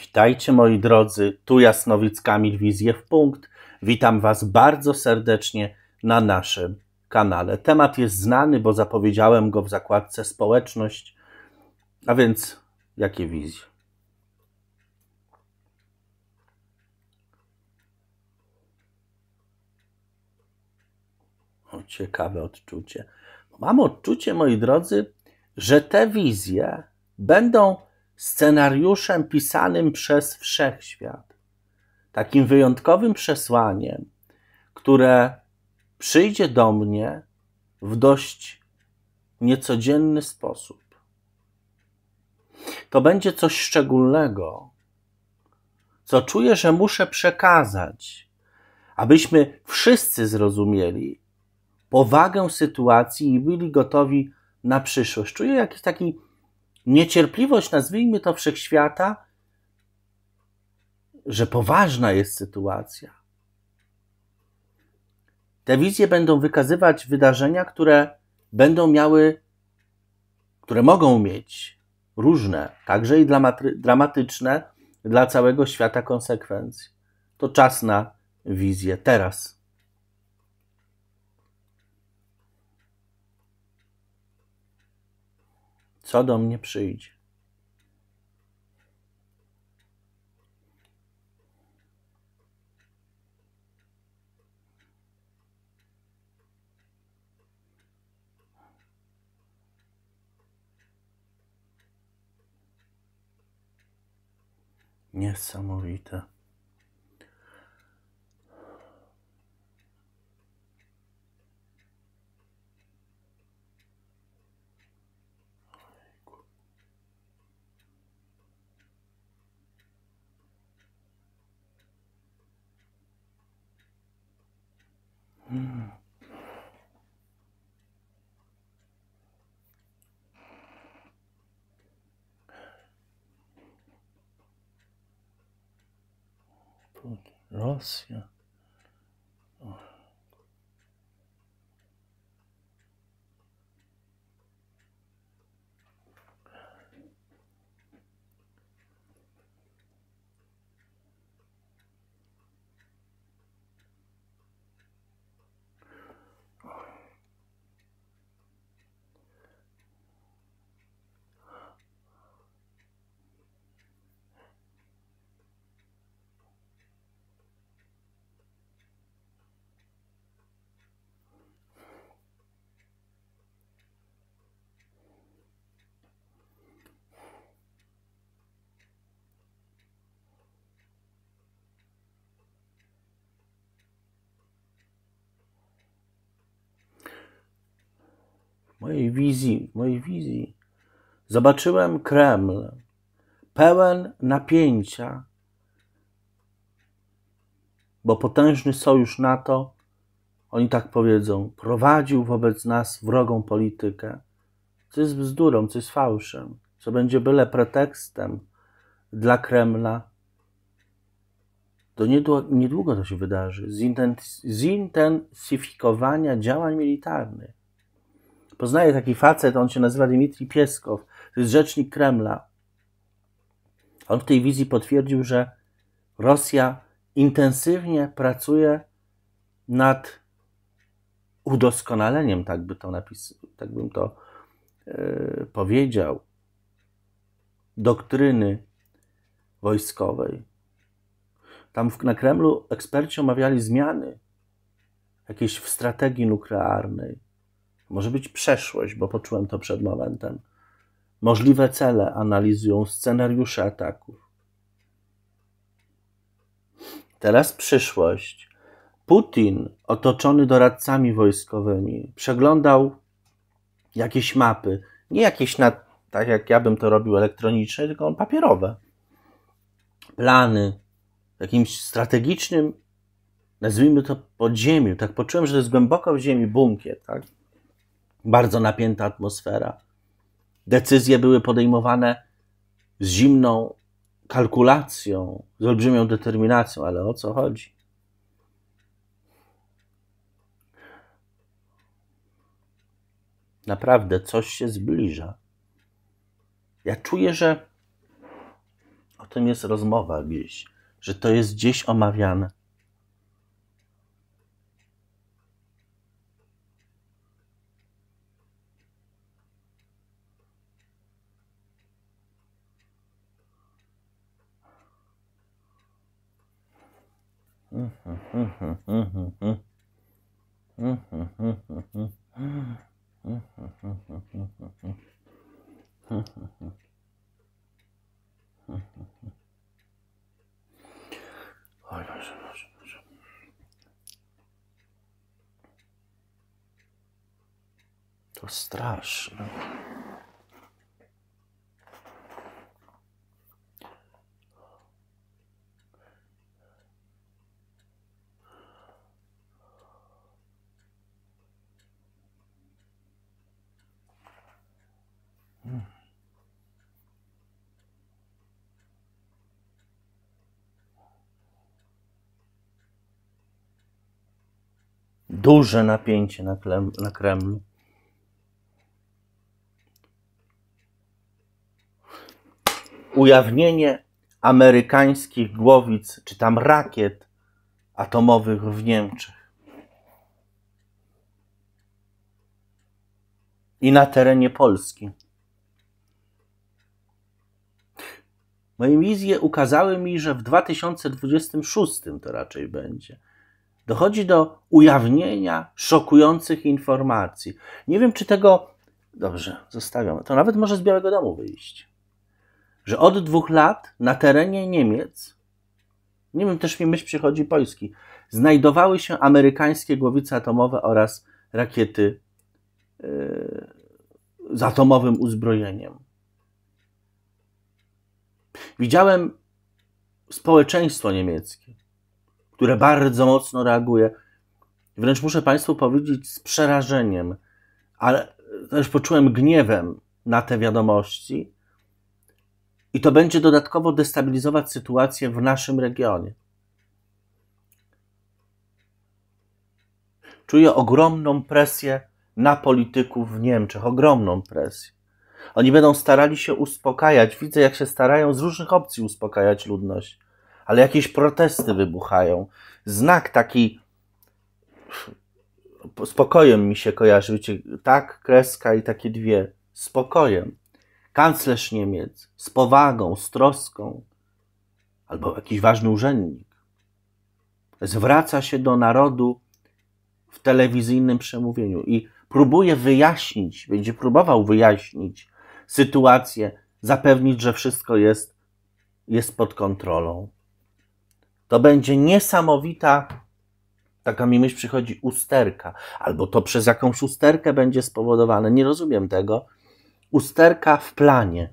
Witajcie moi drodzy, tu Jasnowicka wizje w punkt. Witam Was bardzo serdecznie na naszym kanale. Temat jest znany, bo zapowiedziałem go w zakładce społeczność. A więc jakie wizje? O, ciekawe odczucie. Mam odczucie, moi drodzy, że te wizje będą scenariuszem pisanym przez wszechświat, takim wyjątkowym przesłaniem, które przyjdzie do mnie w dość niecodzienny sposób. To będzie coś szczególnego, co czuję, że muszę przekazać, abyśmy wszyscy zrozumieli powagę sytuacji i byli gotowi na przyszłość. Czuję jakiś taki niecierpliwość, nazwijmy to wszechświata, że poważna jest sytuacja. Te wizje będą wykazywać wydarzenia, które będą miały, które mogą mieć różne, także i dramatyczne dla całego świata konsekwencje. To czas na wizję teraz. co do mnie przyjdzie. Niesamowite. else. Yeah. mojej wizji, mojej wizji zobaczyłem Kreml pełen napięcia, bo potężny sojusz NATO, oni tak powiedzą, prowadził wobec nas wrogą politykę, co jest bzdurą, co jest fałszem, co będzie byle pretekstem dla Kremla. To niedługo, niedługo to się wydarzy. Zintensyfikowania działań militarnych poznaje taki facet, on się nazywa Dmitrij Pieskow, to jest rzecznik Kremla. On w tej wizji potwierdził, że Rosja intensywnie pracuje nad udoskonaleniem, tak, by to napis, tak bym to yy, powiedział, doktryny wojskowej. Tam w, na Kremlu eksperci omawiali zmiany jakieś w strategii nuklearnej, może być przeszłość, bo poczułem to przed momentem. Możliwe cele analizują scenariusze ataków. Teraz przyszłość. Putin, otoczony doradcami wojskowymi, przeglądał jakieś mapy. Nie jakieś, na, tak jak ja bym to robił, elektroniczne, tylko papierowe. Plany w jakimś strategicznym, nazwijmy to podziemiu. Tak poczułem, że to jest głęboko w ziemi bunkier. Tak? bardzo napięta atmosfera. Decyzje były podejmowane z zimną kalkulacją, z olbrzymią determinacją, ale o co chodzi? Naprawdę coś się zbliża. Ja czuję, że o tym jest rozmowa gdzieś, że to jest gdzieś omawiane. Oj, Boże, Boże, Boże. To straszne. duże napięcie na, Krem na Kremlu. Ujawnienie amerykańskich głowic, czy tam rakiet atomowych w Niemczech. I na terenie Polski. Moje wizje ukazały mi, że w 2026 to raczej będzie dochodzi do ujawnienia szokujących informacji. Nie wiem, czy tego. Dobrze, zostawiam. To nawet może z Białego Domu wyjść. Że od dwóch lat na terenie Niemiec, nie wiem, też mi myśl przychodzi Polski, znajdowały się amerykańskie głowice atomowe oraz rakiety yy, z atomowym uzbrojeniem. Widziałem społeczeństwo niemieckie, które bardzo mocno reaguje. Wręcz muszę Państwu powiedzieć z przerażeniem, ale też poczułem gniewem na te wiadomości. I to będzie dodatkowo destabilizować sytuację w naszym regionie. Czuję ogromną presję na polityków w Niemczech, ogromną presję. Oni będą starali się uspokajać. Widzę, jak się starają z różnych opcji uspokajać ludność ale jakieś protesty wybuchają. Znak taki spokojem mi się kojarzy, wiecie, tak, kreska i takie dwie, spokojem. Kanclerz Niemiec, z powagą, z troską, albo jakiś ważny urzędnik, zwraca się do narodu w telewizyjnym przemówieniu i próbuje wyjaśnić, będzie próbował wyjaśnić sytuację, zapewnić, że wszystko jest, jest pod kontrolą. To będzie niesamowita, taka mi myśl przychodzi, usterka. Albo to przez jakąś usterkę będzie spowodowane. Nie rozumiem tego. Usterka w planie.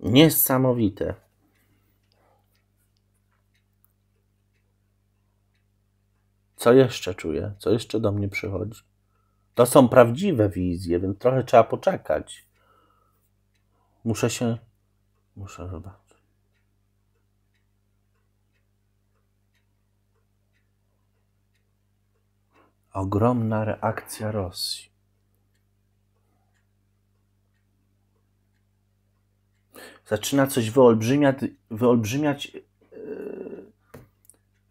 Niesamowite. Co jeszcze czuję? Co jeszcze do mnie przychodzi? To są prawdziwe wizje, więc trochę trzeba poczekać. Muszę się. Muszę zobaczyć. ogromna reakcja Rosji. Zaczyna coś wyolbrzymiać, wyolbrzymiać e,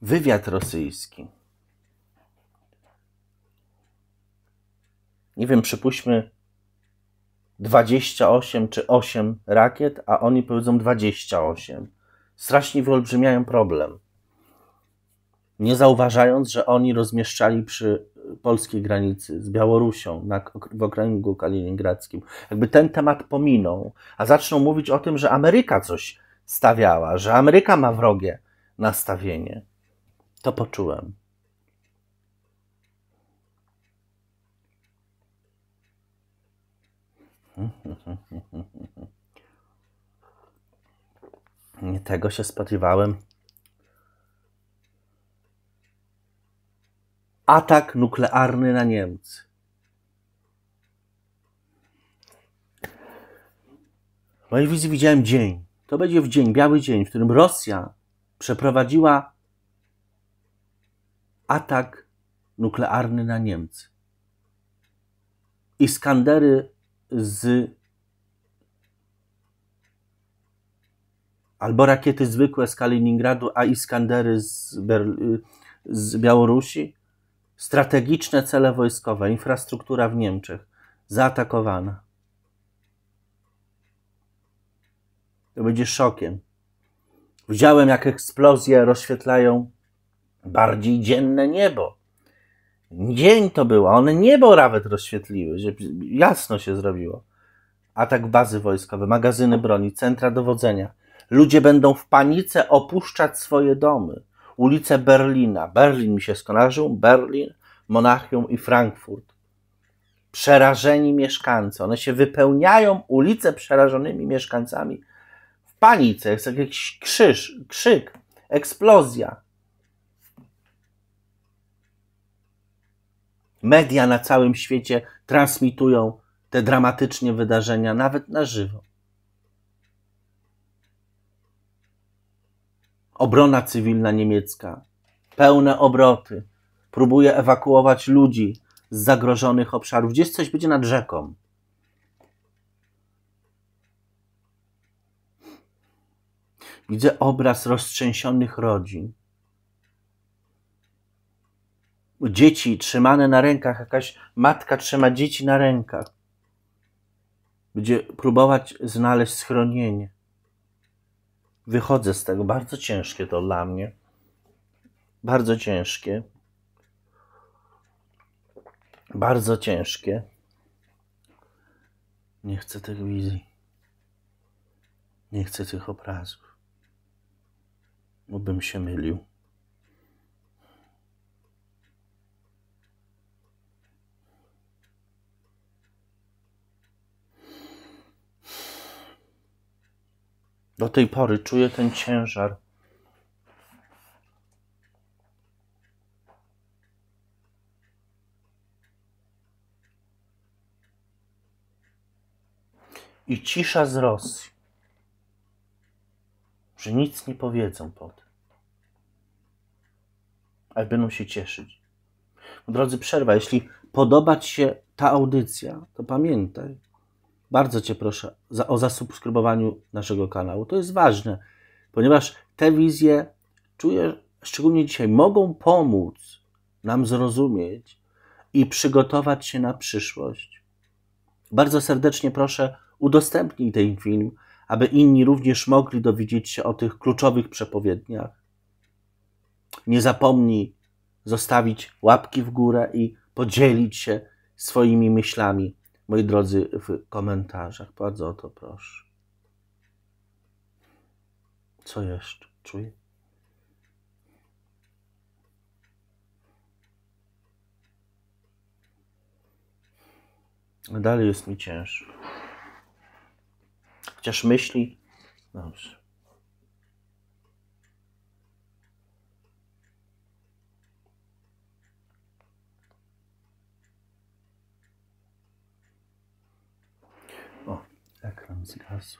wywiad rosyjski. Nie wiem, przypuśćmy 28 czy 8 rakiet, a oni powiedzą 28. Strasznie wyolbrzymiają problem nie zauważając, że oni rozmieszczali przy polskiej granicy z Białorusią na, w okręgu kaliningradzkim. Jakby ten temat pominął, a zaczną mówić o tym, że Ameryka coś stawiała, że Ameryka ma wrogie nastawienie. To poczułem. Nie tego się spodziewałem. atak nuklearny na Niemcy. W mojej wizji widziałem dzień. To będzie w dzień, biały dzień, w którym Rosja przeprowadziła atak nuklearny na Niemcy. Iskandery z albo rakiety zwykłe z Kaliningradu, a Iskandery z, Berl... z Białorusi strategiczne cele wojskowe, infrastruktura w Niemczech zaatakowana. To będzie szokiem. Widziałem, jak eksplozje rozświetlają bardziej dzienne niebo. Dzień to było, one niebo nawet rozświetliły, że jasno się zrobiło. Atak bazy wojskowe, magazyny broni, centra dowodzenia. Ludzie będą w panice opuszczać swoje domy ulice Berlina. Berlin mi się skonarzył, Berlin, Monachium i Frankfurt. Przerażeni mieszkańcy. One się wypełniają ulice przerażonymi mieszkańcami. W panice jest jakiś krzyż, krzyk, eksplozja. Media na całym świecie transmitują te dramatyczne wydarzenia nawet na żywo. Obrona cywilna niemiecka. Pełne obroty. Próbuje ewakuować ludzi z zagrożonych obszarów. Gdzieś coś będzie nad rzeką. Widzę obraz roztrzęsionych rodzin. Dzieci trzymane na rękach, jakaś matka trzyma dzieci na rękach. Będzie próbować znaleźć schronienie. Wychodzę z tego. Bardzo ciężkie to dla mnie. Bardzo ciężkie. Bardzo ciężkie. Nie chcę tych wizji. Nie chcę tych obrazów. Bo bym się mylił. Do tej pory czuję ten ciężar. I cisza z Rosji, że nic nie powiedzą po tym, ale będą się cieszyć. Drodzy, przerwa. Jeśli podoba Ci się ta audycja, to pamiętaj, bardzo Cię proszę o zasubskrybowaniu naszego kanału. To jest ważne, ponieważ te wizje, czuję, szczególnie dzisiaj, mogą pomóc nam zrozumieć i przygotować się na przyszłość. Bardzo serdecznie proszę, udostępnij ten film, aby inni również mogli dowiedzieć się o tych kluczowych przepowiedniach. Nie zapomnij zostawić łapki w górę i podzielić się swoimi myślami moi drodzy, w komentarzach. Bardzo o to proszę. Co jeszcze czuję? Dalej jest mi ciężko. Chociaż myśli. Dobrze. Ekran tak, zgasł.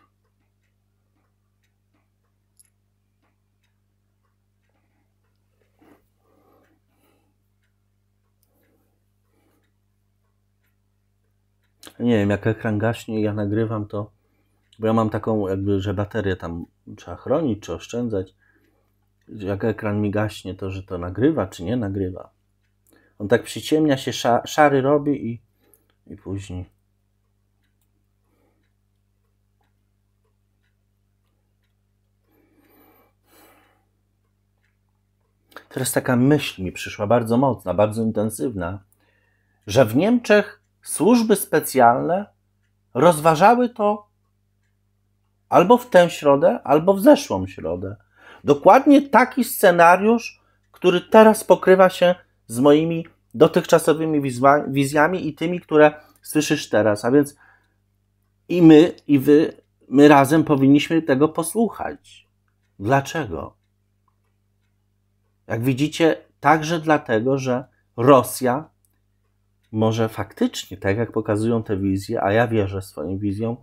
Nie wiem, jak ekran gaśnie i ja nagrywam to, bo ja mam taką jakby, że baterię tam trzeba chronić czy oszczędzać. Jak ekran mi gaśnie, to że to nagrywa czy nie nagrywa. On tak przyciemnia się, szary robi i, i później. Teraz taka myśl mi przyszła bardzo mocna, bardzo intensywna, że w Niemczech służby specjalne rozważały to albo w tę środę, albo w zeszłą środę. Dokładnie taki scenariusz, który teraz pokrywa się z moimi dotychczasowymi wizjami i tymi, które słyszysz teraz. A więc i my, i wy, my razem powinniśmy tego posłuchać. Dlaczego? Jak widzicie, także dlatego, że Rosja może faktycznie, tak jak pokazują te wizje, a ja wierzę swoim wizjom,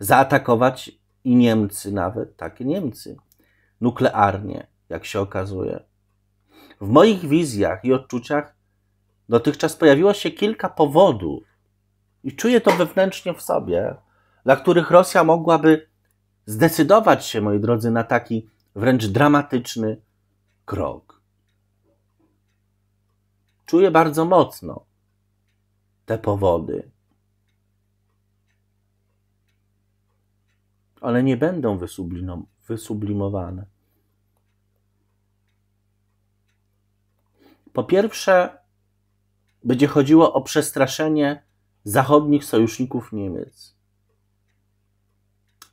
zaatakować i Niemcy nawet, takie Niemcy, nuklearnie, jak się okazuje. W moich wizjach i odczuciach dotychczas pojawiło się kilka powodów, i czuję to wewnętrznie w sobie, dla których Rosja mogłaby zdecydować się, moi drodzy, na taki wręcz dramatyczny krok czuję bardzo mocno te powody. Ale nie będą wysublimowane. Po pierwsze, będzie chodziło o przestraszenie zachodnich sojuszników Niemiec.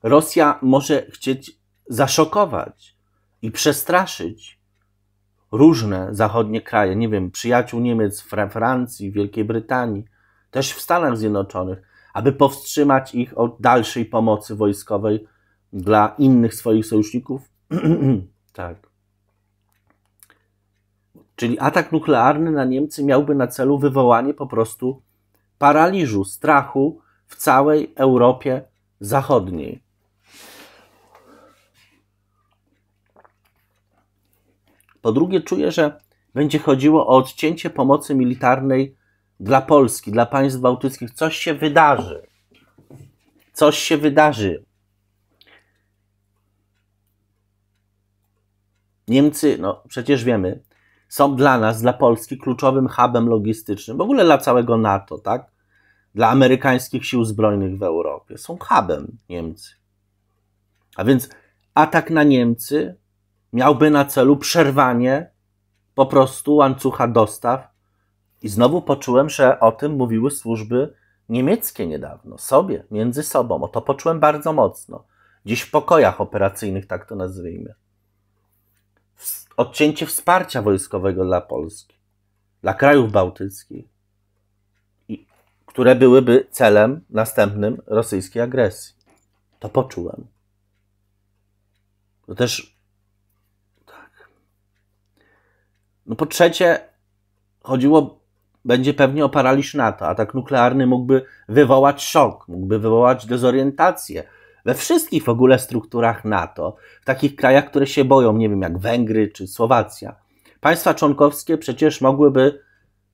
Rosja może chcieć zaszokować i przestraszyć różne zachodnie kraje, nie wiem, przyjaciół Niemiec, Francji, Wielkiej Brytanii, też w Stanach Zjednoczonych, aby powstrzymać ich od dalszej pomocy wojskowej dla innych swoich sojuszników? tak. Czyli atak nuklearny na Niemcy miałby na celu wywołanie po prostu paraliżu, strachu w całej Europie Zachodniej. Po drugie, czuję, że będzie chodziło o odcięcie pomocy militarnej dla Polski, dla państw bałtyckich. Coś się wydarzy. Coś się wydarzy. Niemcy, no przecież wiemy, są dla nas, dla Polski kluczowym hubem logistycznym, w ogóle dla całego NATO, tak? Dla amerykańskich sił zbrojnych w Europie. Są hubem Niemcy. A więc atak na Niemcy miałby na celu przerwanie po prostu łańcucha dostaw. I znowu poczułem, że o tym mówiły służby niemieckie niedawno, sobie, między sobą. O to poczułem bardzo mocno. Dziś w pokojach operacyjnych, tak to nazwijmy. Odcięcie wsparcia wojskowego dla Polski, dla krajów bałtyckich, które byłyby celem następnym rosyjskiej agresji. To poczułem. To też No po trzecie, chodziło będzie pewnie o paraliż NATO. Atak nuklearny mógłby wywołać szok, mógłby wywołać dezorientację we wszystkich w ogóle strukturach NATO, w takich krajach, które się boją, nie wiem, jak Węgry czy Słowacja. Państwa członkowskie przecież mogłyby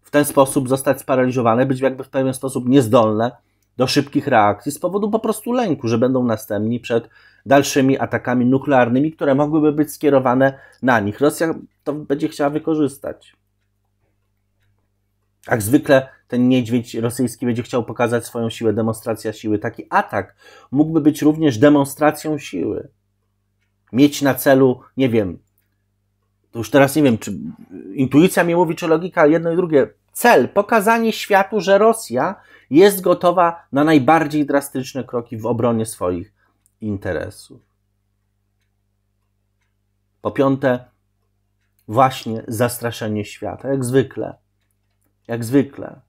w ten sposób zostać sparaliżowane, być jakby w pewien sposób niezdolne do szybkich reakcji z powodu po prostu lęku, że będą następni przed dalszymi atakami nuklearnymi, które mogłyby być skierowane na nich. Rosja to będzie chciała wykorzystać. Jak zwykle ten niedźwiedź rosyjski będzie chciał pokazać swoją siłę, demonstracja siły. Taki atak mógłby być również demonstracją siły. Mieć na celu, nie wiem, to już teraz nie wiem, czy intuicja mi mówi, czy logika, ale jedno i drugie. Cel, pokazanie światu, że Rosja jest gotowa na najbardziej drastyczne kroki w obronie swoich interesów. Po piąte, właśnie zastraszenie świata, jak zwykle. Jak zwykle.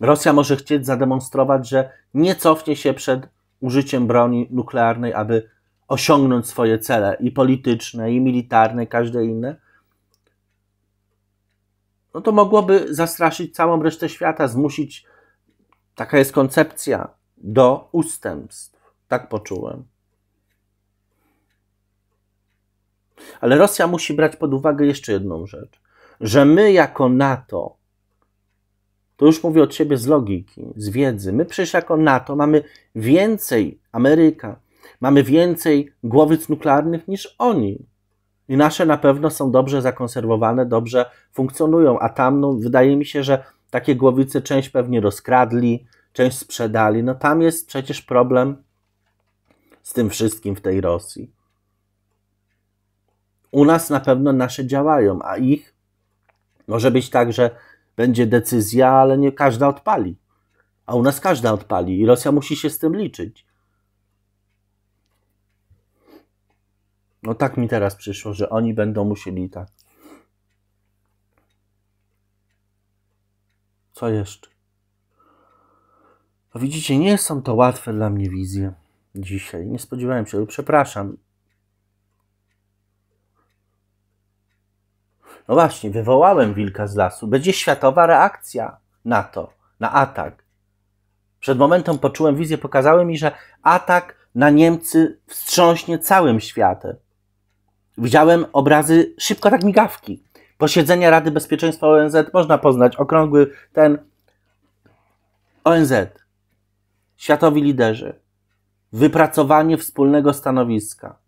Rosja może chcieć zademonstrować, że nie cofnie się przed użyciem broni nuklearnej, aby osiągnąć swoje cele i polityczne, i militarne, i każde inne no to mogłoby zastraszyć całą resztę świata, zmusić, taka jest koncepcja, do ustępstw. Tak poczułem. Ale Rosja musi brać pod uwagę jeszcze jedną rzecz, że my jako NATO, to już mówię od siebie z logiki, z wiedzy, my przecież jako NATO mamy więcej, Ameryka, mamy więcej głowic nuklearnych niż oni. I nasze na pewno są dobrze zakonserwowane, dobrze funkcjonują, a tam no, wydaje mi się, że takie głowice część pewnie rozkradli, część sprzedali. No tam jest przecież problem z tym wszystkim w tej Rosji. U nas na pewno nasze działają, a ich może być tak, że będzie decyzja, ale nie każda odpali. A u nas każda odpali i Rosja musi się z tym liczyć. No tak mi teraz przyszło, że oni będą musieli tak. Co jeszcze? No widzicie, nie są to łatwe dla mnie wizje dzisiaj. Nie spodziewałem się, przepraszam. No właśnie, wywołałem wilka z lasu. Będzie światowa reakcja na to, na atak. Przed momentem poczułem wizję, pokazały mi, że atak na Niemcy wstrząśnie całym światem. Widziałem obrazy szybko tak migawki. Posiedzenia Rady Bezpieczeństwa ONZ można poznać. Okrągły ten ONZ. Światowi liderzy. Wypracowanie wspólnego stanowiska.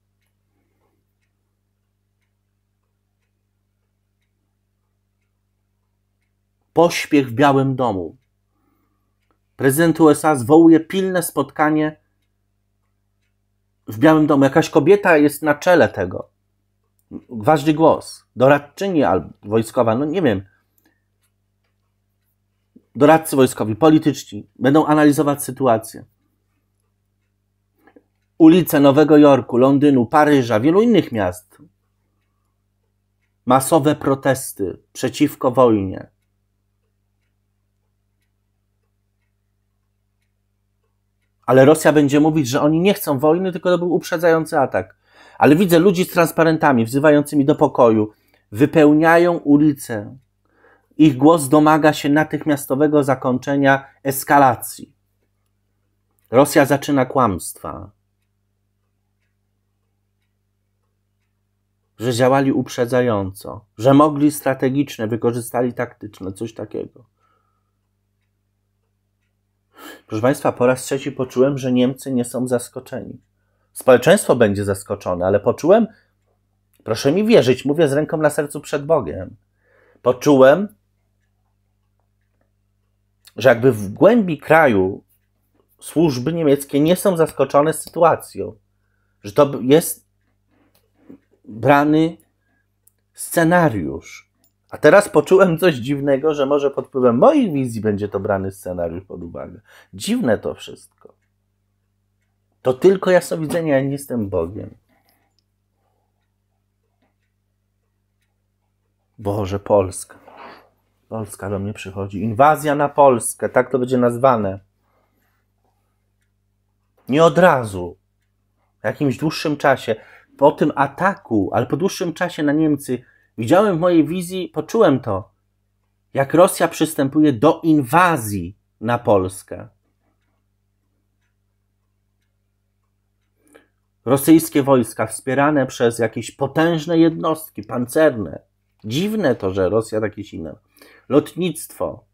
Pośpiech w Białym Domu. Prezydent USA zwołuje pilne spotkanie w Białym Domu. Jakaś kobieta jest na czele tego ważny głos, doradczyni albo wojskowa, no nie wiem, doradcy wojskowi, polityczni, będą analizować sytuację. Ulice Nowego Jorku, Londynu, Paryża, wielu innych miast. Masowe protesty przeciwko wojnie. Ale Rosja będzie mówić, że oni nie chcą wojny, tylko to był uprzedzający atak ale widzę ludzi z transparentami wzywającymi do pokoju, wypełniają ulicę. Ich głos domaga się natychmiastowego zakończenia eskalacji. Rosja zaczyna kłamstwa, że działali uprzedzająco, że mogli strategiczne, wykorzystali taktyczne, coś takiego. Proszę Państwa, po raz trzeci poczułem, że Niemcy nie są zaskoczeni. Społeczeństwo będzie zaskoczone, ale poczułem, proszę mi wierzyć, mówię z ręką na sercu przed Bogiem. Poczułem, że jakby w głębi kraju służby niemieckie nie są zaskoczone sytuacją, że to jest brany scenariusz. A teraz poczułem coś dziwnego, że może pod wpływem moich wizji będzie to brany scenariusz pod uwagę. Dziwne to wszystko. To tylko jasnowidzenie, ja nie jestem Bogiem. Boże, Polska. Polska do mnie przychodzi. Inwazja na Polskę, tak to będzie nazwane. Nie od razu, w jakimś dłuższym czasie. Po tym ataku, ale po dłuższym czasie na Niemcy, widziałem w mojej wizji, poczułem to, jak Rosja przystępuje do inwazji na Polskę. rosyjskie wojska wspierane przez jakieś potężne jednostki pancerne. Dziwne to, że Rosja takie inna. Lotnictwo,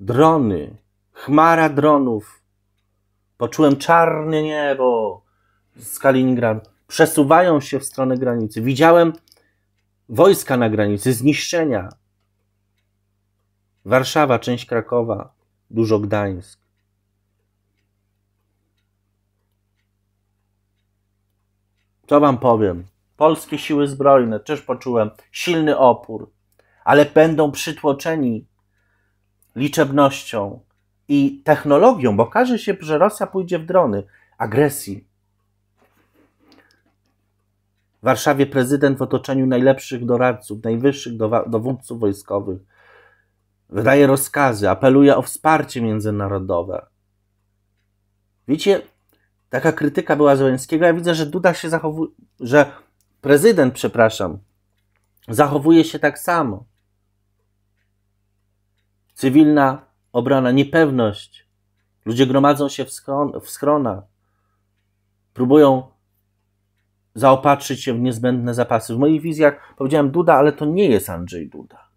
drony, chmara dronów. Poczułem czarne niebo z Kaliningrad. Przesuwają się w stronę granicy. Widziałem wojska na granicy, zniszczenia. Warszawa, część Krakowa, dużo Gdańsk. Co wam powiem? Polskie siły zbrojne, też poczułem silny opór, ale będą przytłoczeni liczebnością i technologią, bo okaże się, że Rosja pójdzie w drony agresji. W Warszawie prezydent w otoczeniu najlepszych doradców, najwyższych dowódców wojskowych wydaje rozkazy, apeluje o wsparcie międzynarodowe. Wiecie, taka krytyka była Zeleńskiego. Ja widzę, że Duda się zachowuje, że prezydent, przepraszam, zachowuje się tak samo. Cywilna obrona, niepewność. Ludzie gromadzą się w, schron w schronach. Próbują zaopatrzyć się w niezbędne zapasy. W moich wizjach powiedziałem Duda, ale to nie jest Andrzej Duda.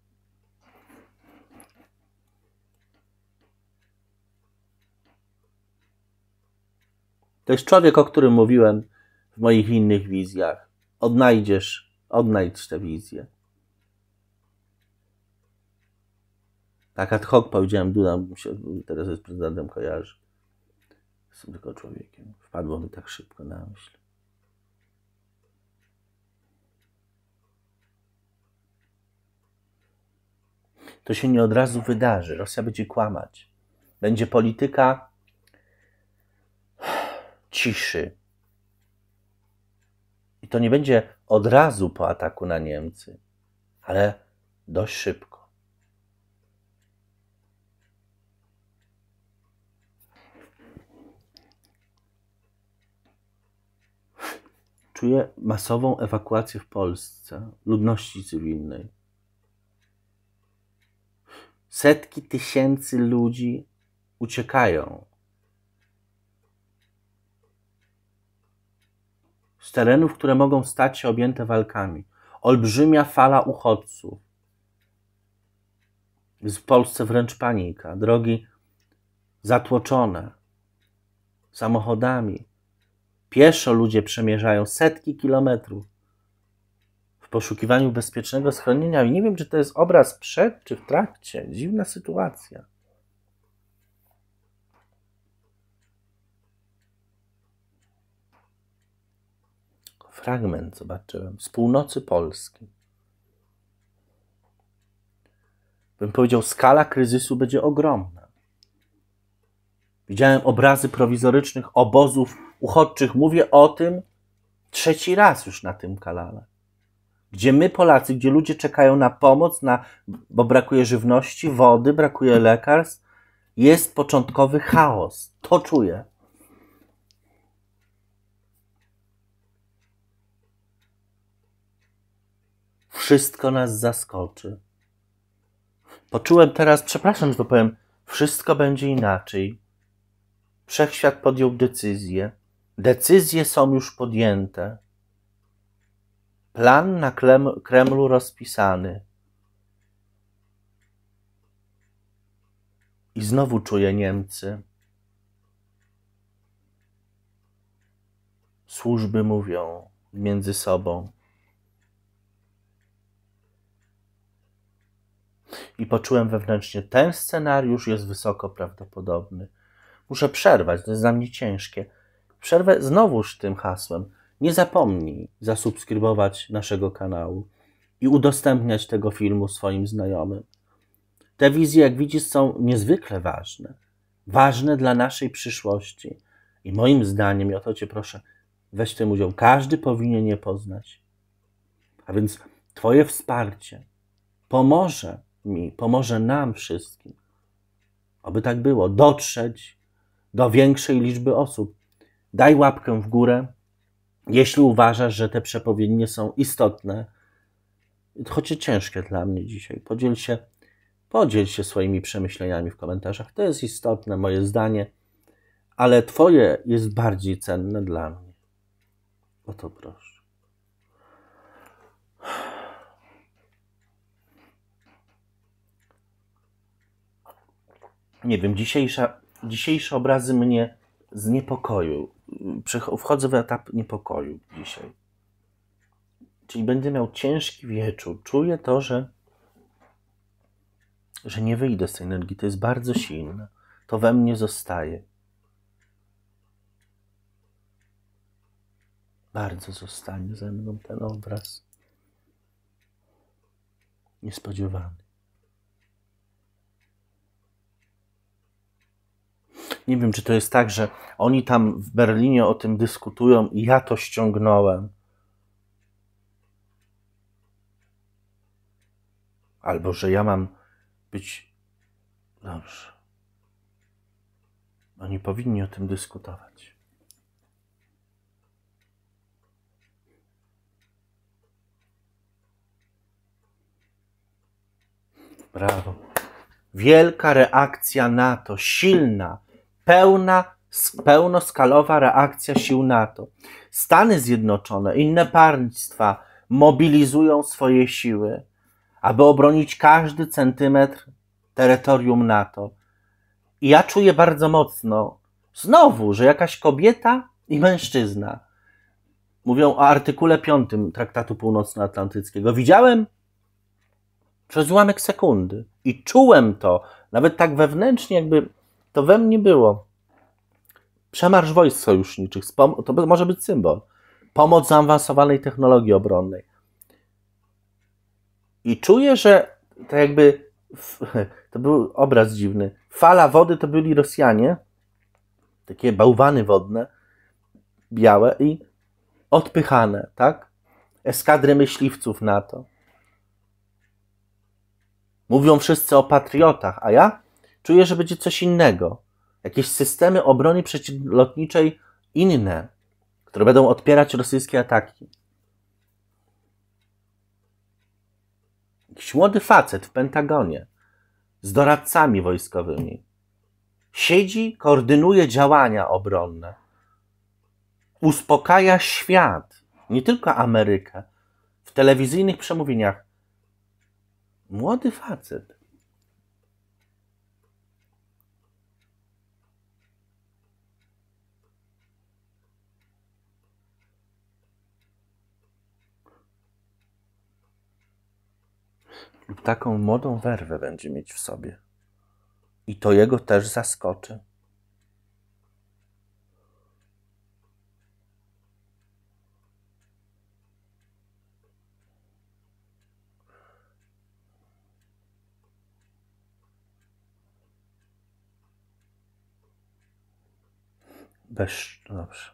To jest człowiek, o którym mówiłem w moich innych wizjach. Odnajdziesz, odnajdź tę wizję. Tak ad hoc powiedziałem, Duda się teraz z prezydentem kojarzy. Jestem tylko człowiekiem. Wpadło mi tak szybko na myśl. To się nie od razu wydarzy. Rosja będzie kłamać. Będzie polityka ciszy. I to nie będzie od razu po ataku na Niemcy, ale dość szybko. Czuję masową ewakuację w Polsce ludności cywilnej. Setki tysięcy ludzi uciekają z terenów, które mogą stać się objęte walkami. Olbrzymia fala uchodźców. w Polsce wręcz panika. Drogi zatłoczone samochodami. Pieszo ludzie przemierzają setki kilometrów w poszukiwaniu bezpiecznego schronienia. I nie wiem, czy to jest obraz przed, czy w trakcie. Dziwna sytuacja. fragment zobaczyłem z północy Polski. Bym powiedział, skala kryzysu będzie ogromna. Widziałem obrazy prowizorycznych obozów uchodźczych. Mówię o tym trzeci raz już na tym kanale. Gdzie my, Polacy, gdzie ludzie czekają na pomoc, na, bo brakuje żywności, wody, brakuje lekarstw, jest początkowy chaos. To czuję. Wszystko nas zaskoczy. Poczułem teraz, przepraszam, że to powiem, wszystko będzie inaczej. Wszechświat podjął decyzję. Decyzje są już podjęte. Plan na Kremlu rozpisany. I znowu czuję Niemcy. Służby mówią między sobą. I poczułem wewnętrznie, ten scenariusz jest wysoko prawdopodobny. Muszę przerwać, to jest dla mnie ciężkie. Przerwę znowuż tym hasłem. Nie zapomnij zasubskrybować naszego kanału i udostępniać tego filmu swoim znajomym. Te wizje, jak widzisz, są niezwykle ważne. Ważne dla naszej przyszłości. I moim zdaniem, i o to Cię proszę, weź w tym udział. Każdy powinien je poznać. A więc Twoje wsparcie pomoże mi, pomoże nam wszystkim, aby tak było, dotrzeć do większej liczby osób. Daj łapkę w górę, jeśli uważasz, że te przepowiednie są istotne, choć ciężkie dla mnie dzisiaj. Podziel się, podziel się swoimi przemyśleniami w komentarzach. To jest istotne, moje zdanie, ale Twoje jest bardziej cenne dla mnie. O to proszę. nie wiem, dzisiejsza, dzisiejsze obrazy mnie z niepokoju. Wchodzę w etap niepokoju dzisiaj. Czyli będę miał ciężki wieczór. Czuję to, że, że nie wyjdę z tej energii. To jest bardzo silne. To we mnie zostaje. Bardzo zostanie ze mną ten obraz. Niespodziewany. Nie wiem, czy to jest tak, że oni tam w Berlinie o tym dyskutują i ja to ściągnąłem. Albo że ja mam być. Dobrze. Oni powinni o tym dyskutować. Brawo. Wielka reakcja na to, silna, pełna, pełnoskalowa reakcja sił NATO. Stany Zjednoczone, inne państwa mobilizują swoje siły, aby obronić każdy centymetr terytorium NATO. I ja czuję bardzo mocno, znowu, że jakaś kobieta i mężczyzna mówią o artykule 5 Traktatu Północnoatlantyckiego. Widziałem przez ułamek sekundy i czułem to, nawet tak wewnętrznie, jakby to we mnie było przemarsz wojsk sojuszniczych, to może być symbol, pomoc zaawansowanej technologii obronnej. I czuję, że to tak jakby, to był obraz dziwny, fala wody to byli Rosjanie, takie bałwany wodne, białe i odpychane, tak? Eskadry myśliwców NATO. Mówią wszyscy o patriotach, a ja Czuję, że będzie coś innego. Jakieś systemy obrony przeciwlotniczej inne, które będą odpierać rosyjskie ataki. Jakiś młody facet w Pentagonie z doradcami wojskowymi siedzi, koordynuje działania obronne, uspokaja świat, nie tylko Amerykę. W telewizyjnych przemówieniach młody facet taką młodą werwę będzie mieć w sobie. I to jego też zaskoczy. Bez... Dobrze.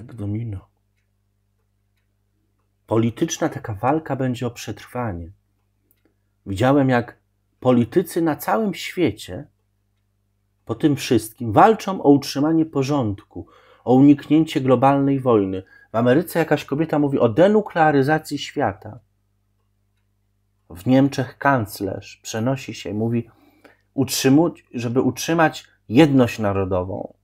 jak domino. Polityczna taka walka będzie o przetrwanie. Widziałem, jak politycy na całym świecie po tym wszystkim walczą o utrzymanie porządku, o uniknięcie globalnej wojny. W Ameryce jakaś kobieta mówi o denuklearyzacji świata. W Niemczech kanclerz przenosi się i mówi, żeby utrzymać jedność narodową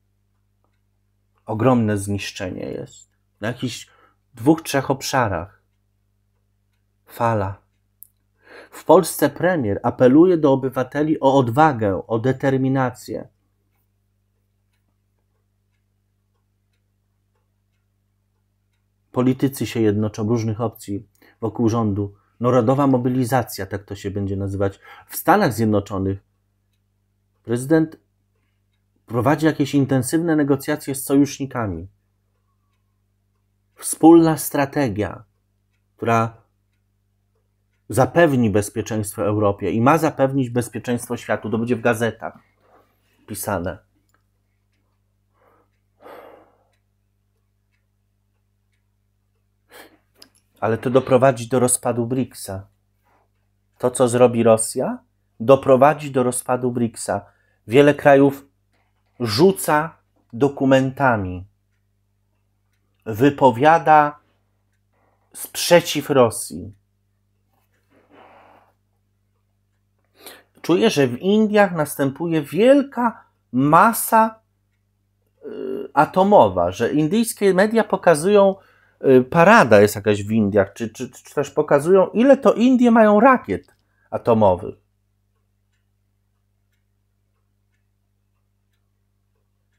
ogromne zniszczenie jest. Na jakichś dwóch, trzech obszarach. Fala. W Polsce premier apeluje do obywateli o odwagę, o determinację. Politycy się jednoczą różnych opcji wokół rządu. Narodowa mobilizacja, tak to się będzie nazywać. W Stanach Zjednoczonych prezydent prowadzi jakieś intensywne negocjacje z sojusznikami. Wspólna strategia, która zapewni bezpieczeństwo Europie i ma zapewnić bezpieczeństwo światu. To będzie w gazetach pisane. Ale to doprowadzi do rozpadu BRICS-a. To, co zrobi Rosja, doprowadzi do rozpadu BRICS-a. Wiele krajów rzuca dokumentami, wypowiada sprzeciw Rosji. Czuję, że w Indiach następuje wielka masa y, atomowa, że indyjskie media pokazują, y, parada jest jakaś w Indiach, czy, czy, czy też pokazują, ile to Indie mają rakiet atomowych.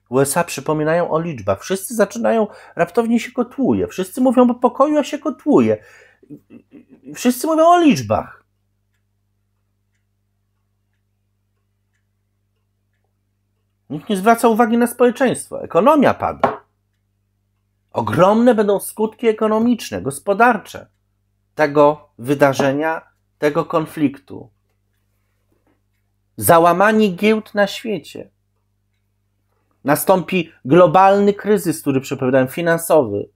USA przypominają o liczbach. Wszyscy zaczynają, raptownie się kotłuje. Wszyscy mówią o pokoju, a się kotłuje. Wszyscy mówią o liczbach. Nikt nie zwraca uwagi na społeczeństwo. Ekonomia pada. Ogromne będą skutki ekonomiczne, gospodarcze tego wydarzenia, tego konfliktu. Załamanie giełd na świecie. Nastąpi globalny kryzys, który przepowiadałem, finansowy.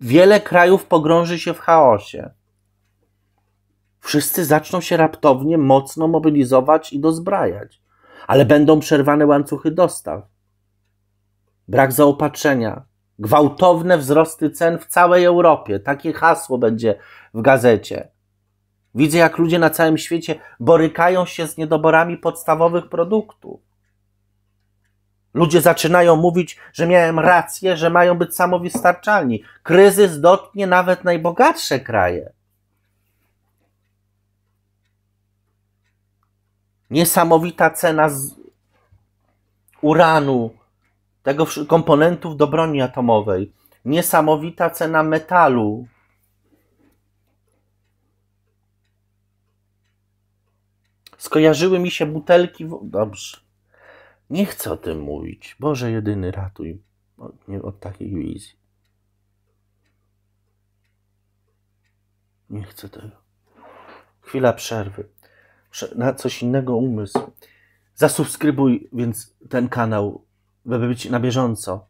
Wiele krajów pogrąży się w chaosie. Wszyscy zaczną się raptownie mocno mobilizować i dozbrajać, ale będą przerwane łańcuchy dostaw. Brak zaopatrzenia, gwałtowne wzrosty cen w całej Europie takie hasło będzie w gazecie. Widzę, jak ludzie na całym świecie borykają się z niedoborami podstawowych produktów. Ludzie zaczynają mówić, że miałem rację, że mają być samowystarczalni. Kryzys dotknie nawet najbogatsze kraje. Niesamowita cena uranu, tego komponentów do broni atomowej. Niesamowita cena metalu. Skojarzyły mi się butelki. W... Dobrze. Nie chcę o tym mówić. Boże jedyny ratuj od, nie, od takich wizji. Nie chcę tego. Chwila przerwy. Na coś innego umysł. Zasubskrybuj więc ten kanał, by być na bieżąco.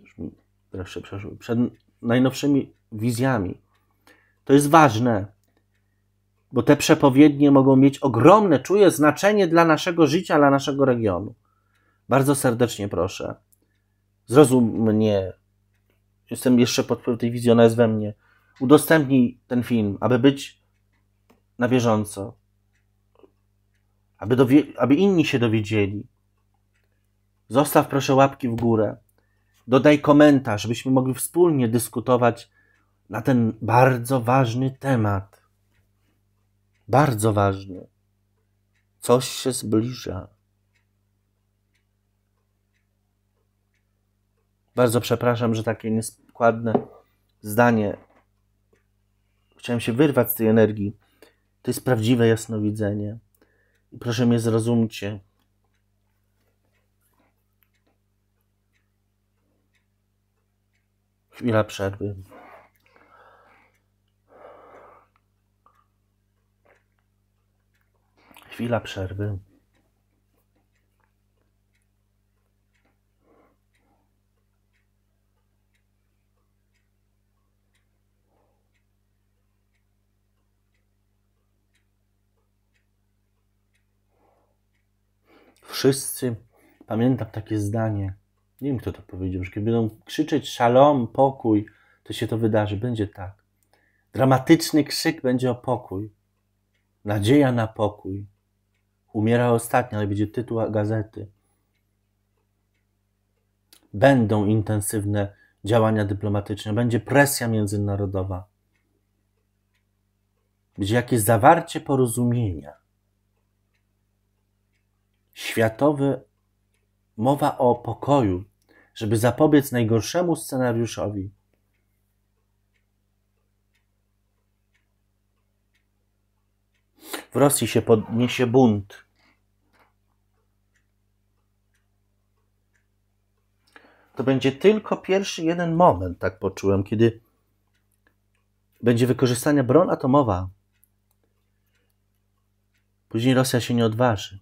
Już mi wreszcie przeszło. Przed najnowszymi wizjami. To jest ważne bo te przepowiednie mogą mieć ogromne, czuję znaczenie dla naszego życia, dla naszego regionu. Bardzo serdecznie proszę. Zrozum mnie. Jestem jeszcze pod wpływem tej wizji, ona jest we mnie. Udostępnij ten film, aby być na bieżąco. Aby, aby inni się dowiedzieli. Zostaw proszę łapki w górę. Dodaj komentarz, byśmy mogli wspólnie dyskutować na ten bardzo ważny temat. Bardzo ważny. Coś się zbliża. Bardzo przepraszam, że takie nieskładne zdanie. Chciałem się wyrwać z tej energii. To jest prawdziwe jasnowidzenie. I proszę mnie zrozumcie. Chwila przerwy. Chwila przerwy. Wszyscy, pamiętam takie zdanie, nie wiem kto to powiedział, że kiedy będą krzyczeć szalom, pokój, to się to wydarzy, będzie tak. Dramatyczny krzyk będzie o pokój, nadzieja na pokój, Umiera ostatnia, ale będzie tytuł gazety. Będą intensywne działania dyplomatyczne, będzie presja międzynarodowa, będzie jakieś zawarcie porozumienia. Światowy, mowa o pokoju, żeby zapobiec najgorszemu scenariuszowi, W Rosji się podniesie bunt. To będzie tylko pierwszy jeden moment, tak poczułem, kiedy będzie wykorzystania broń atomowa. Później Rosja się nie odważy.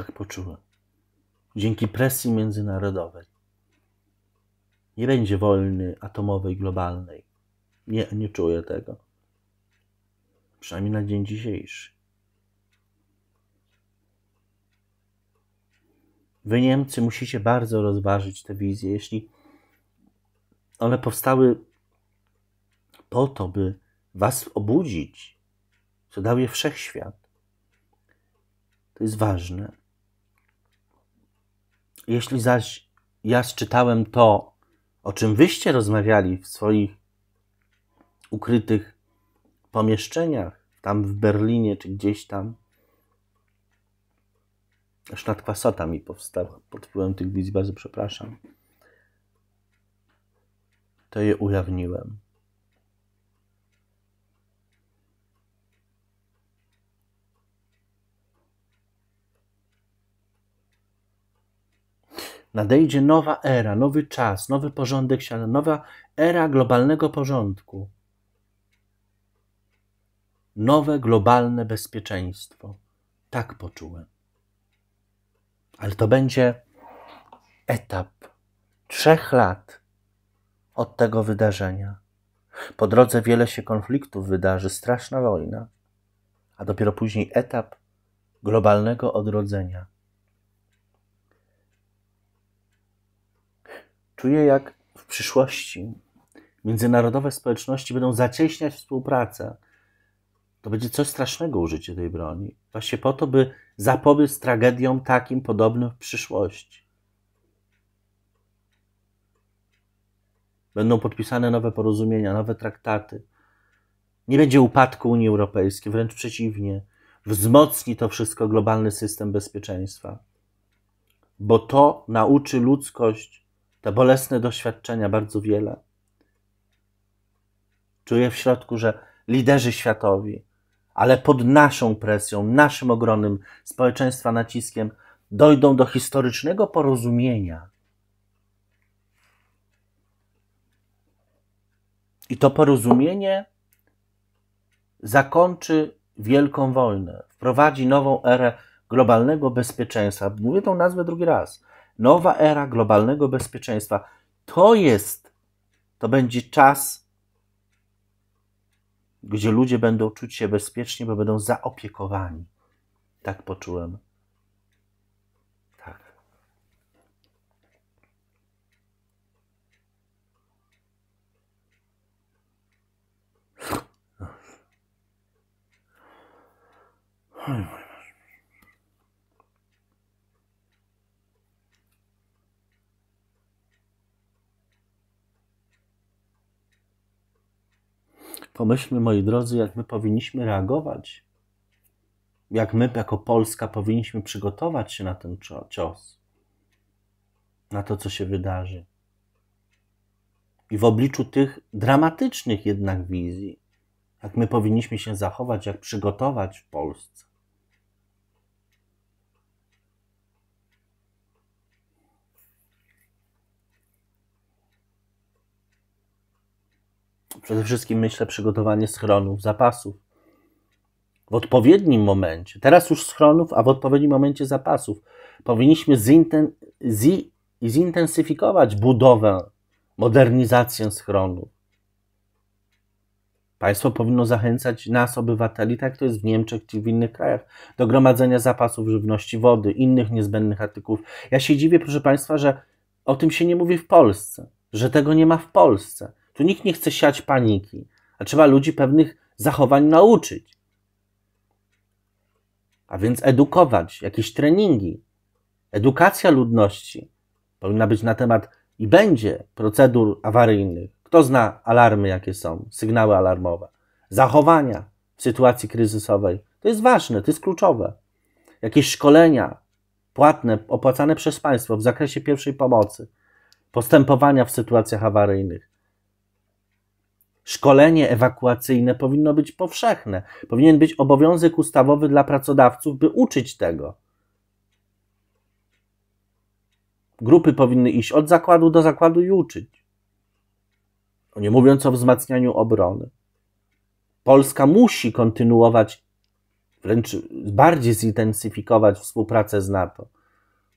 tak poczułem Dzięki presji międzynarodowej. Nie będzie wolny atomowej, globalnej. Nie, nie czuję tego. Przynajmniej na dzień dzisiejszy. Wy Niemcy musicie bardzo rozważyć te wizje, jeśli one powstały po to, by was obudzić, co dał je wszechświat. To jest ważne. Jeśli zaś ja czytałem to, o czym wyście rozmawiali w swoich ukrytych pomieszczeniach, tam w Berlinie czy gdzieś tam, aż nadkwasota mi powstała pod wpływem tych widzów, bardzo przepraszam, to je ujawniłem. Nadejdzie nowa era, nowy czas, nowy porządek świata, nowa era globalnego porządku. Nowe globalne bezpieczeństwo. Tak poczułem. Ale to będzie etap trzech lat od tego wydarzenia. Po drodze wiele się konfliktów wydarzy, straszna wojna, a dopiero później etap globalnego odrodzenia. czuję, jak w przyszłości międzynarodowe społeczności będą zacieśniać współpracę. To będzie coś strasznego użycie tej broni. Właśnie po to, by zapobiec tragediom takim podobnym w przyszłości. Będą podpisane nowe porozumienia, nowe traktaty. Nie będzie upadku Unii Europejskiej, wręcz przeciwnie. Wzmocni to wszystko globalny system bezpieczeństwa, bo to nauczy ludzkość te bolesne doświadczenia bardzo wiele. Czuję w środku, że liderzy światowi, ale pod naszą presją, naszym ogromnym społeczeństwa naciskiem, dojdą do historycznego porozumienia. I to porozumienie zakończy wielką wojnę, wprowadzi nową erę globalnego bezpieczeństwa. Mówię tą nazwę drugi raz nowa era globalnego bezpieczeństwa. To jest, to będzie czas, gdzie ludzie będą czuć się bezpiecznie, bo będą zaopiekowani. Tak poczułem. Tak. Hmm. Pomyślmy, moi drodzy, jak my powinniśmy reagować, jak my jako Polska powinniśmy przygotować się na ten cios, na to, co się wydarzy. I w obliczu tych dramatycznych jednak wizji, jak my powinniśmy się zachować, jak przygotować w Polsce. Przede wszystkim myślę przygotowanie schronów, zapasów. W odpowiednim momencie, teraz już schronów, a w odpowiednim momencie zapasów, powinniśmy zinten, z zintensyfikować budowę, modernizację schronów. Państwo powinno zachęcać nas, obywateli, tak to jest w Niemczech czy w innych krajach, do gromadzenia zapasów żywności, wody, innych niezbędnych artykułów. Ja się dziwię, proszę Państwa, że o tym się nie mówi w Polsce, że tego nie ma w Polsce. Tu nikt nie chce siać paniki, a trzeba ludzi pewnych zachowań nauczyć. A więc edukować, jakieś treningi. Edukacja ludności powinna być na temat i będzie procedur awaryjnych. Kto zna alarmy, jakie są, sygnały alarmowe, zachowania w sytuacji kryzysowej. To jest ważne, to jest kluczowe. Jakieś szkolenia płatne, opłacane przez państwo w zakresie pierwszej pomocy, postępowania w sytuacjach awaryjnych, Szkolenie ewakuacyjne powinno być powszechne. Powinien być obowiązek ustawowy dla pracodawców, by uczyć tego. Grupy powinny iść od zakładu do zakładu i uczyć. Nie mówiąc o wzmacnianiu obrony. Polska musi kontynuować, wręcz bardziej zintensyfikować współpracę z NATO.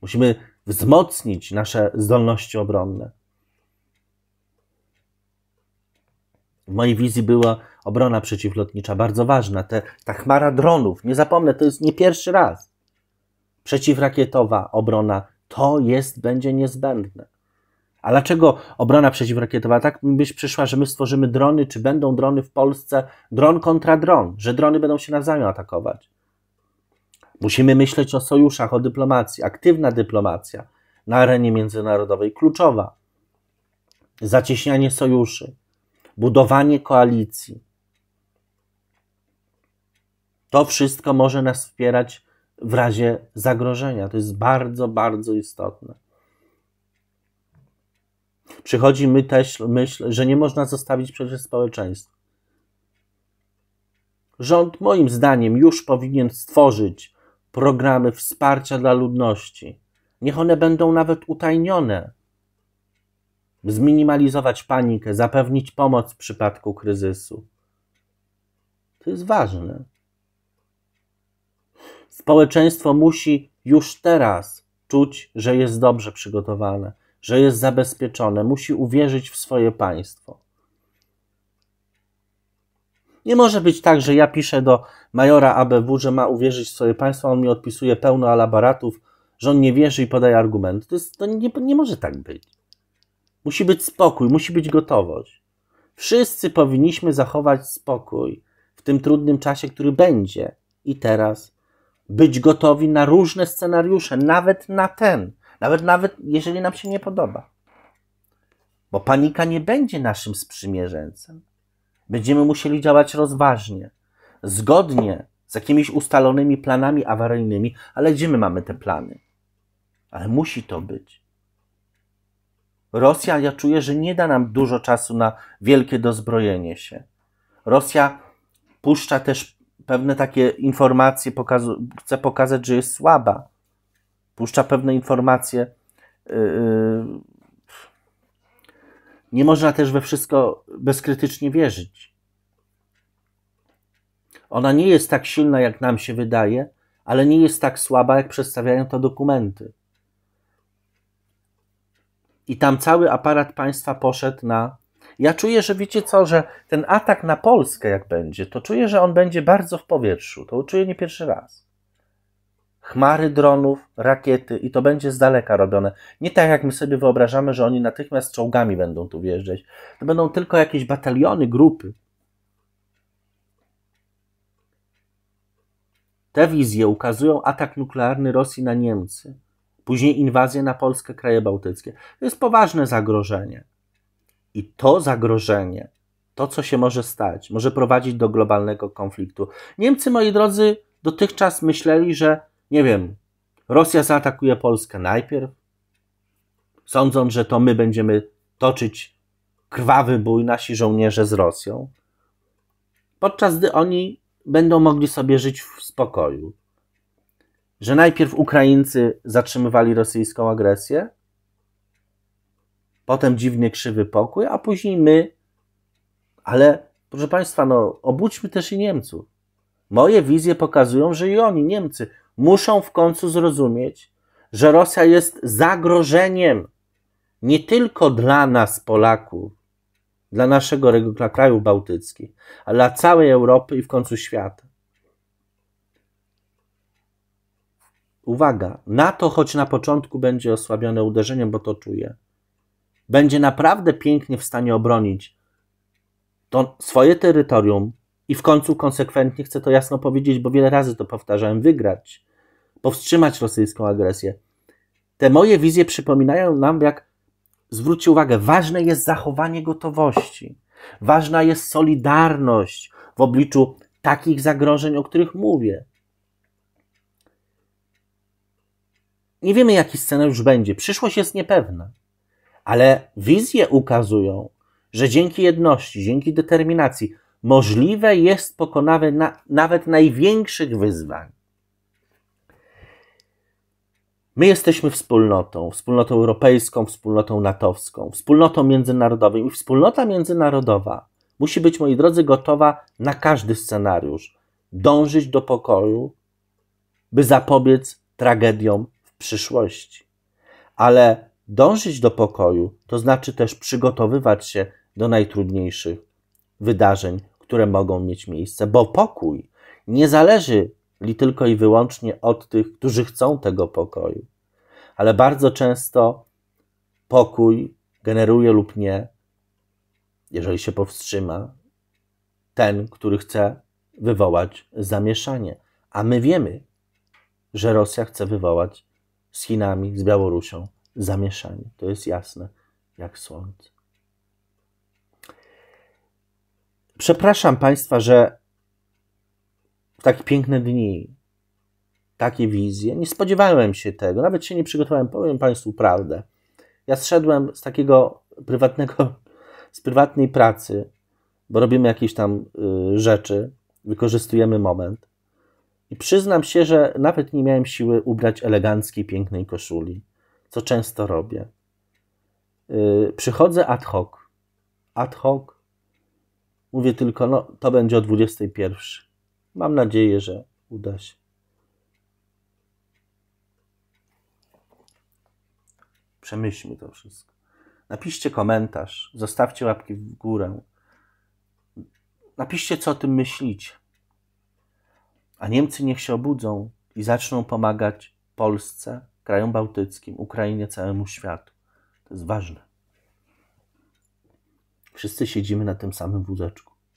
Musimy wzmocnić nasze zdolności obronne. W mojej wizji była obrona przeciwlotnicza bardzo ważna. Te, ta chmara dronów, nie zapomnę, to jest nie pierwszy raz. Przeciwrakietowa obrona to jest, będzie niezbędne. A dlaczego obrona przeciwrakietowa? Tak byś przyszła, że my stworzymy drony, czy będą drony w Polsce, dron kontra dron, że drony będą się nawzajem atakować. Musimy myśleć o sojuszach, o dyplomacji. Aktywna dyplomacja na arenie międzynarodowej kluczowa. Zacieśnianie sojuszy budowanie koalicji. To wszystko może nas wspierać w razie zagrożenia. To jest bardzo, bardzo istotne. Przychodzi my też myśl, że nie można zostawić przecież społeczeństwa. Rząd, moim zdaniem, już powinien stworzyć programy wsparcia dla ludności. Niech one będą nawet utajnione, zminimalizować panikę, zapewnić pomoc w przypadku kryzysu. To jest ważne. Społeczeństwo musi już teraz czuć, że jest dobrze przygotowane, że jest zabezpieczone, musi uwierzyć w swoje państwo. Nie może być tak, że ja piszę do majora ABW, że ma uwierzyć w swoje państwo, a on mi odpisuje pełno alabaratów, że on nie wierzy i podaje argumenty. To, jest, to nie, nie może tak być. Musi być spokój, musi być gotowość. Wszyscy powinniśmy zachować spokój w tym trudnym czasie, który będzie i teraz. Być gotowi na różne scenariusze, nawet na ten, nawet, nawet jeżeli nam się nie podoba. Bo panika nie będzie naszym sprzymierzeńcem. Będziemy musieli działać rozważnie, zgodnie z jakimiś ustalonymi planami awaryjnymi, ale gdzie my mamy te plany? Ale musi to być. Rosja, ja czuję, że nie da nam dużo czasu na wielkie dozbrojenie się. Rosja puszcza też pewne takie informacje, pokazu, chce pokazać, że jest słaba. Puszcza pewne informacje. Yy, nie można też we wszystko bezkrytycznie wierzyć. Ona nie jest tak silna, jak nam się wydaje, ale nie jest tak słaba, jak przedstawiają to dokumenty i tam cały aparat państwa poszedł na. Ja czuję, że wiecie co, że ten atak na Polskę, jak będzie, to czuję, że on będzie bardzo w powietrzu. To czuję nie pierwszy raz. Chmary dronów, rakiety i to będzie z daleka robione. Nie tak jak my sobie wyobrażamy, że oni natychmiast czołgami będą tu wjeżdżać. To będą tylko jakieś bataliony, grupy. Te wizje ukazują atak nuklearny Rosji na Niemcy. Później inwazję na Polskę, kraje bałtyckie. To jest poważne zagrożenie. I to zagrożenie, to co się może stać, może prowadzić do globalnego konfliktu. Niemcy, moi drodzy, dotychczas myśleli, że, nie wiem, Rosja zaatakuje Polskę najpierw, sądząc, że to my będziemy toczyć krwawy bój, nasi żołnierze z Rosją, podczas gdy oni będą mogli sobie żyć w spokoju że najpierw Ukraińcy zatrzymywali rosyjską agresję, potem dziwny krzywy pokój, a później my. Ale proszę Państwa, no, obudźmy też i Niemców. Moje wizje pokazują, że i oni, Niemcy, muszą w końcu zrozumieć, że Rosja jest zagrożeniem nie tylko dla nas, Polaków, dla naszego dla krajów bałtyckich, ale dla całej Europy i w końcu świata. uwaga, NATO choć na początku będzie osłabione uderzeniem, bo to czuje, będzie naprawdę pięknie w stanie obronić to swoje terytorium i w końcu konsekwentnie, chcę to jasno powiedzieć, bo wiele razy to powtarzałem, wygrać, powstrzymać rosyjską agresję. Te moje wizje przypominają nam, jak zwróćcie uwagę, ważne jest zachowanie gotowości, ważna jest solidarność w obliczu takich zagrożeń, o których mówię. nie wiemy, jaki scenariusz będzie. Przyszłość jest niepewna, ale wizje ukazują, że dzięki jedności, dzięki determinacji możliwe jest pokonanie na, nawet największych wyzwań. My jesteśmy wspólnotą, wspólnotą europejską, wspólnotą natowską, wspólnotą międzynarodową i wspólnota międzynarodowa musi być, moi drodzy, gotowa na każdy scenariusz, dążyć do pokoju, by zapobiec tragediom przyszłości. Ale dążyć do pokoju to znaczy też przygotowywać się do najtrudniejszych wydarzeń, które mogą mieć miejsce, bo pokój nie zależy li tylko i wyłącznie od tych, którzy chcą tego pokoju. Ale bardzo często pokój generuje lub nie, jeżeli się powstrzyma, ten, który chce wywołać zamieszanie. A my wiemy, że Rosja chce wywołać z Chinami, z Białorusią zamieszani. To jest jasne, jak słońce. Przepraszam Państwa, że w takie piękne dni, takie wizje, nie spodziewałem się tego, nawet się nie przygotowałem, powiem Państwu prawdę. Ja zszedłem z takiego prywatnego, z prywatnej pracy, bo robimy jakieś tam y, rzeczy, wykorzystujemy moment i przyznam się, że nawet nie miałem siły ubrać eleganckiej, pięknej koszuli, co często robię. Yy, przychodzę ad hoc. Ad hoc. Mówię tylko, no to będzie o 21. Mam nadzieję, że uda się. Przemyślmy to wszystko. Napiszcie komentarz, zostawcie łapki w górę. Napiszcie, co o tym myślicie. A Niemcy niech się obudzą i zaczną pomagać Polsce, krajom bałtyckim, Ukrainie, całemu światu. To jest ważne. Wszyscy siedzimy na tym samym wózeczku.